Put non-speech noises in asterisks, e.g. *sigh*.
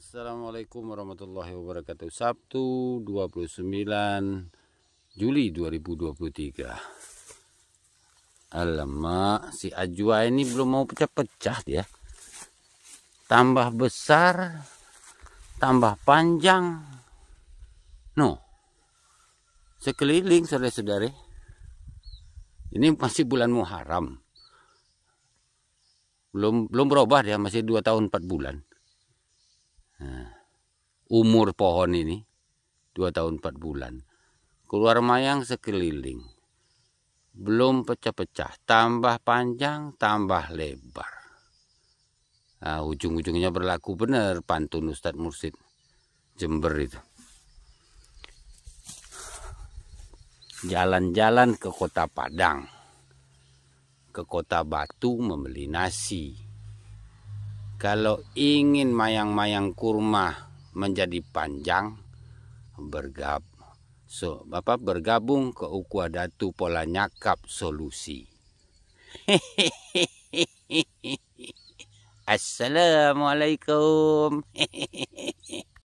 Assalamualaikum warahmatullahi wabarakatuh Sabtu 29 Juli 2023 Alamak si Ajwa ini belum mau pecah-pecah dia Tambah besar Tambah panjang No Sekeliling saudara-saudari Ini masih bulan Muharram belum belum berubah dia masih dua tahun empat bulan umur pohon ini dua tahun empat bulan keluar mayang sekeliling belum pecah-pecah tambah panjang tambah lebar nah, ujung-ujungnya berlaku benar pantun Ustadz Mursid Jember itu jalan-jalan ke kota Padang ke kota Batu membeli nasi kalau ingin mayang-mayang kurma menjadi panjang bergab so Bapak bergabung ke ukuah datu pola nyakap solusi *laughs* Assalamualaikum *laughs*